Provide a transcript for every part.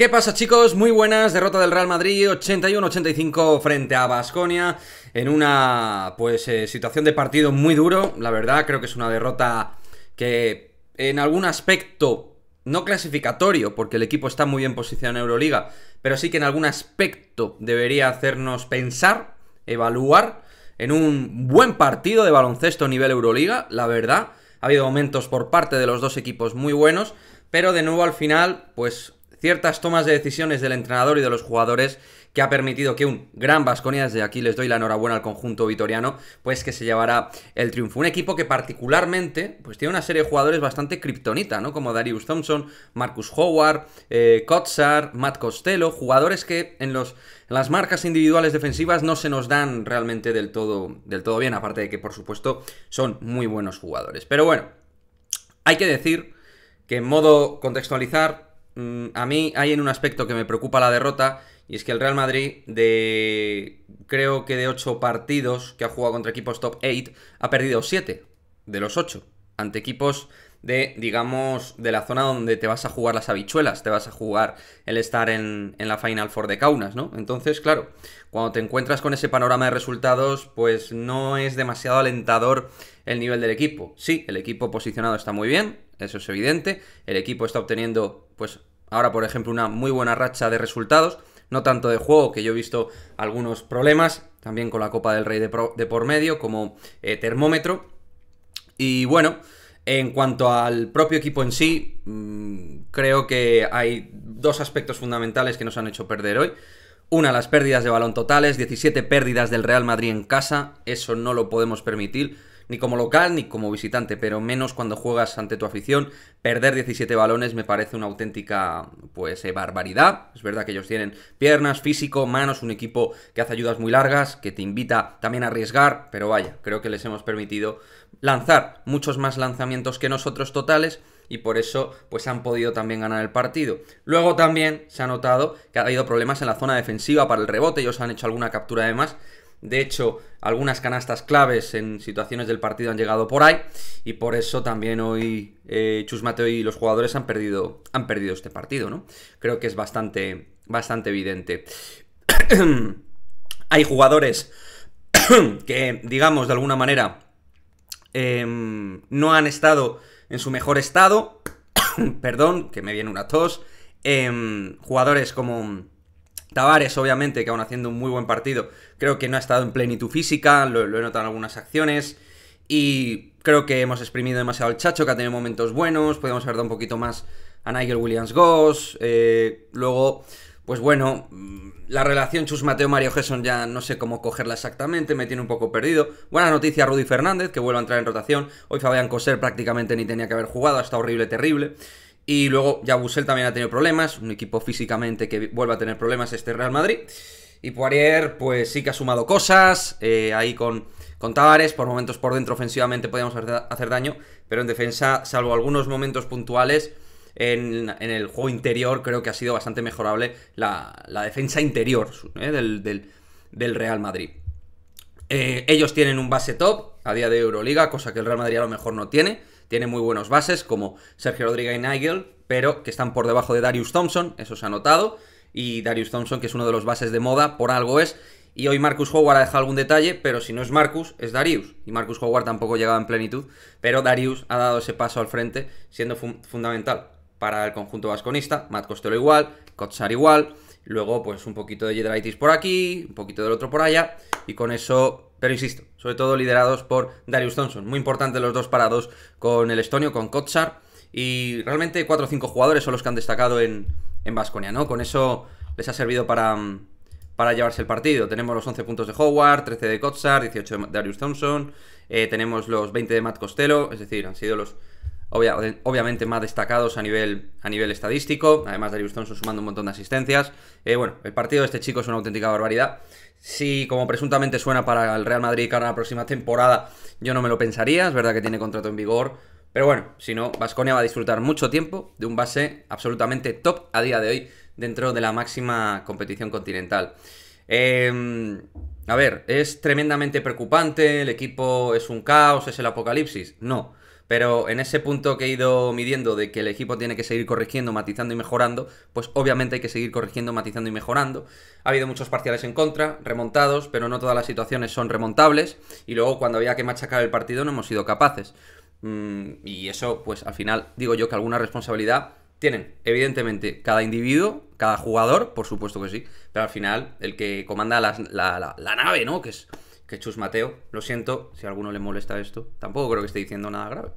¿Qué pasa chicos? Muy buenas, derrota del Real Madrid 81-85 frente a Basconia en una pues eh, situación de partido muy duro, la verdad creo que es una derrota que en algún aspecto no clasificatorio, porque el equipo está muy bien posicionado en Euroliga, pero sí que en algún aspecto debería hacernos pensar, evaluar en un buen partido de baloncesto a nivel Euroliga, la verdad. Ha habido momentos por parte de los dos equipos muy buenos, pero de nuevo al final pues ciertas tomas de decisiones del entrenador y de los jugadores que ha permitido que un gran Vasconia, desde aquí les doy la enhorabuena al conjunto vitoriano, pues que se llevará el triunfo. Un equipo que particularmente, pues tiene una serie de jugadores bastante kriptonita, ¿no? Como Darius Thompson, Marcus Howard, eh, Kotzar, Matt Costello, jugadores que en los las marcas individuales defensivas no se nos dan realmente del todo, del todo bien, aparte de que por supuesto son muy buenos jugadores. Pero bueno, hay que decir que en modo contextualizar, Mm, a mí hay en un aspecto que me preocupa la derrota y es que el Real Madrid de creo que de 8 partidos que ha jugado contra equipos top 8 ha perdido 7 de los 8 ante equipos de digamos de la zona donde te vas a jugar las habichuelas, te vas a jugar el estar en, la Final Four de Kaunas, ¿no? Entonces, claro, cuando te encuentras con ese panorama de resultados, pues no es demasiado alentador el nivel del equipo. Sí, el equipo posicionado está muy bien, eso es evidente, el equipo está obteniendo pues ahora, por ejemplo, una muy buena racha de resultados, no tanto de juego, que yo he visto algunos problemas, también con la Copa del Rey de, por medio, como eh, termómetro. Y bueno, en cuanto al propio equipo en sí, mm, creo que hay dos aspectos fundamentales que nos han hecho perder hoy. Una, las pérdidas de balón totales, 17 pérdidas del Real Madrid en casa, eso no lo podemos permitir ni como local ni como visitante, pero menos cuando juegas ante tu afición. Perder 17 balones me parece una auténtica pues eh, barbaridad. Es verdad que ellos tienen piernas, físico, manos, un equipo que hace ayudas muy largas, que te invita también a arriesgar, pero vaya, creo que les hemos permitido lanzar muchos más lanzamientos que nosotros totales y por eso pues han podido también ganar el partido. Luego también se ha notado que ha habido problemas en la zona defensiva para el rebote, ellos han hecho alguna captura además de hecho, algunas canastas claves en situaciones del partido han llegado por ahí y por eso también hoy eh, Chus Mateo y los jugadores han perdido, han perdido este partido, ¿no? Creo que es bastante, bastante evidente. Hay jugadores que, digamos, de alguna manera em, no han estado en su mejor estado. Perdón, que me viene una tos. Em, jugadores como Tavares, obviamente, que aún haciendo un muy buen partido, creo que no ha estado en plenitud física, lo, he notado en algunas acciones. Y creo que hemos exprimido demasiado al Chacho, que ha tenido momentos buenos. podemos haber dado un poquito más a Nigel Williams Goss. Eh, luego, pues bueno, mm, la relación Chus Mateo Mario Gesson ya no sé cómo cogerla exactamente, me tiene un poco perdido. Buena noticia Rudy Fernández, que vuelve a entrar en rotación. Hoy Fabián Coser prácticamente ni tenía que haber jugado, estado horrible, terrible. Y luego ya Busel también ha tenido problemas, un equipo físicamente que vuelve a tener problemas este Real Madrid. Y Poirier, pues sí que ha sumado cosas, eh, ahí con, con Tavares, por momentos por dentro ofensivamente podíamos hacer daño, pero en defensa, salvo algunos momentos puntuales, en, el juego interior creo que ha sido bastante mejorable la, defensa interior eh, del, Real Madrid. Eh, ellos tienen un base top a día de Euroliga, cosa que el Real Madrid a lo mejor no tiene. Tiene muy buenos bases como Sergio Rodríguez y Nigel, pero que están por debajo de Darius Thompson, eso se ha notado. Y Darius Thompson, que es uno de los bases de moda, por algo es. Y hoy Marcus Howard ha dejado algún detalle, pero si no es Marcus, es Darius. Y Marcus Howard tampoco llegaba en plenitud, pero Darius ha dado ese paso al frente, siendo fundamental para el conjunto vasconista. Matt Costello igual, Kotsar igual. Luego, pues un poquito de Jedraitis por aquí, un poquito del otro por allá, y con eso, pero insisto, sobre todo liderados por Darius Thompson. Muy importante los dos parados con el estonio, con Kotsar, y realmente cuatro o cinco jugadores son los que han destacado en Vasconia, ¿no? Con eso les ha servido para, para llevarse el partido. Tenemos los 11 puntos de Howard, 13 de Kotsar, 18 de Darius Thompson, eh, tenemos los 20 de Matt Costello, es decir, han sido los obviamente más destacados a nivel, a nivel estadístico, además Darius son sumando un montón de asistencias. Eh, bueno, el partido de este chico es una auténtica barbaridad. Si, como presuntamente suena para el Real Madrid cara a la próxima temporada, yo no me lo pensaría, es verdad que tiene contrato en vigor, pero bueno, si no, Vasconia va a disfrutar mucho tiempo de un base absolutamente top a día de hoy dentro de la máxima competición continental. Em, a ver, ¿es tremendamente preocupante? ¿El equipo es un caos? ¿Es el apocalipsis? No. Pero en ese punto que he ido midiendo de que el equipo tiene que seguir corrigiendo, matizando y mejorando, pues obviamente hay que seguir corrigiendo, matizando y mejorando. Ha habido muchos parciales en contra, remontados, pero no todas las situaciones son remontables. Y luego cuando había que machacar el partido no hemos sido capaces. Mm, y eso, pues al final digo yo que alguna responsabilidad tienen, evidentemente, cada individuo, cada jugador, por supuesto que sí, pero al final el que comanda la, nave, ¿no? Que es que Chus Mateo. Lo siento si a alguno le molesta esto. Tampoco creo que esté diciendo nada grave.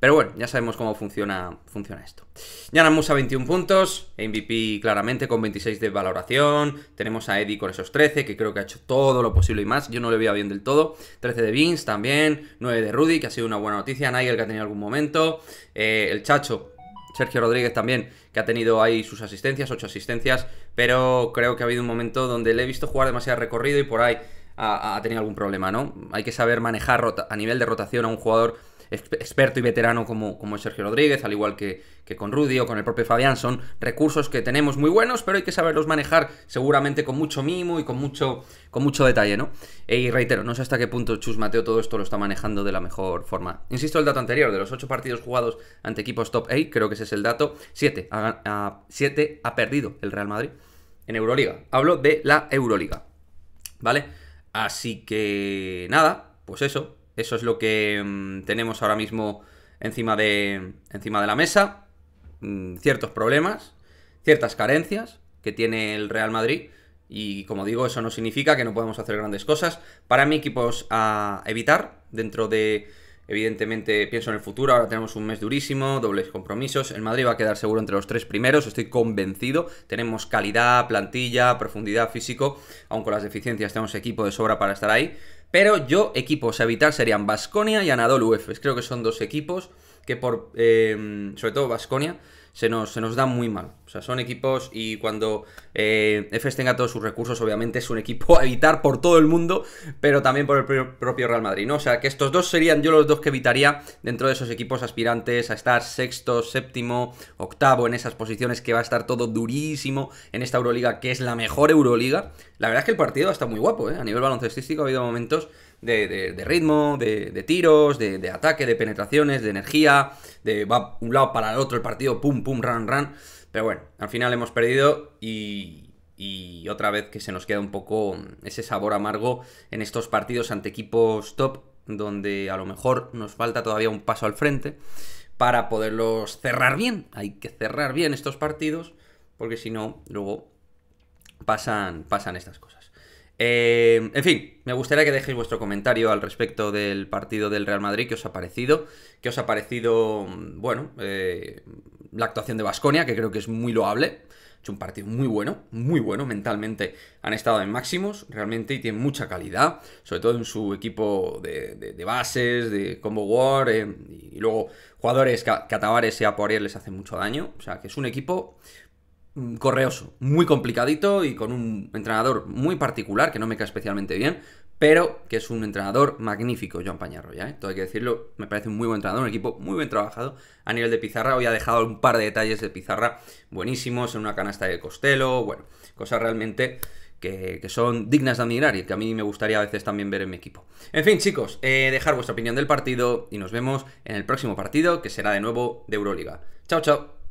Pero bueno, ya sabemos cómo funciona, funciona esto. Yana a 21 puntos, MVP claramente con 26 de valoración, tenemos a Eddie con esos 13, que creo que ha hecho todo lo posible y más, yo no le veía bien del todo, 13 de Vince también, 9 de Rudy, que ha sido una buena noticia, Nigel que ha tenido algún momento, eh, el Chacho, Sergio Rodríguez también, que ha tenido ahí sus asistencias, 8 asistencias, pero creo que ha habido un momento donde le he visto jugar demasiado recorrido y por ahí ha, tenido algún problema, ¿no? Hay que saber manejar a nivel de rotación a un jugador experto y veterano como, como Sergio Rodríguez, al igual que, que, con Rudy o con el propio Fabián, son recursos que tenemos muy buenos, pero hay que saberlos manejar seguramente con mucho mimo y con mucho, con mucho detalle, ¿no? Y reitero, no sé hasta qué punto Chus Mateo todo esto lo está manejando de la mejor forma. Insisto, el dato anterior, de los 8 partidos jugados ante equipos top 8, creo que ese es el dato, 7 siete ha perdido el Real Madrid en Euroliga. Hablo de la Euroliga, ¿vale? Así que nada, pues eso, eso es lo que mm, tenemos ahora mismo encima de, encima de la mesa. Mm, ciertos problemas, ciertas carencias que tiene el Real Madrid. Y como digo, eso no significa que no podemos hacer grandes cosas. Para mí, equipos a evitar dentro de Evidentemente pienso en el futuro, ahora tenemos un mes durísimo, dobles compromisos, el Madrid va a quedar seguro entre los tres primeros, estoy convencido, tenemos calidad, plantilla, profundidad físico, aunque con las deficiencias tenemos equipo de sobra para estar ahí, pero yo equipos a evitar serían Basconia y Anadolu Efes, creo que son dos equipos que por, eh, sobre todo Basconia, se nos, se nos da muy mal. O sea, son equipos y cuando eh, tenga todos sus recursos, obviamente es un equipo a evitar por todo el mundo, pero también por el propio Real Madrid, O sea, que estos dos serían yo los dos que evitaría dentro de esos equipos aspirantes a estar sexto, séptimo, octavo en esas posiciones que va a estar todo durísimo en esta Euroliga, que es la mejor Euroliga. La verdad es que el partido está muy guapo, ¿eh? A nivel baloncestístico ha habido momentos de, ritmo, de, tiros, de, ataque, de penetraciones, de energía, de va un lado para el otro el partido, pum, pum, ran, ran. Pero bueno, al final hemos perdido y, y otra vez que se nos queda un poco ese sabor amargo en estos partidos ante equipos top, donde a lo mejor nos falta todavía un paso al frente para poderlos cerrar bien. Hay que cerrar bien estos partidos, porque si no, luego pasan, pasan estas cosas. Eh, en fin, me gustaría que dejéis vuestro comentario al respecto del partido del Real Madrid, qué os ha parecido, qué os ha parecido, bueno, eh, la actuación de Vasconia, que creo que es muy loable. Es hecho un partido muy bueno, muy bueno mentalmente. Han estado en máximos, realmente, y tienen mucha calidad, sobre todo en su equipo de, bases, de combo war, eh, y luego jugadores que a, y a les hacen mucho daño. O sea, que es un equipo Mm, correoso, muy complicadito y con un entrenador muy particular que no me cae especialmente bien, pero que es un entrenador magnífico, Joan Pañarro, ya, ¿eh? Todo hay que decirlo, me parece un muy buen entrenador, un equipo muy bien trabajado a nivel de pizarra. Hoy ha dejado un par de detalles de pizarra buenísimos en una canasta de costelo bueno, cosas realmente que, son dignas de admirar y que a mí me gustaría a veces también ver en mi equipo. En fin, chicos, eh, dejar vuestra opinión del partido y nos vemos en el próximo partido que será de nuevo de Euroliga. Chao, chao.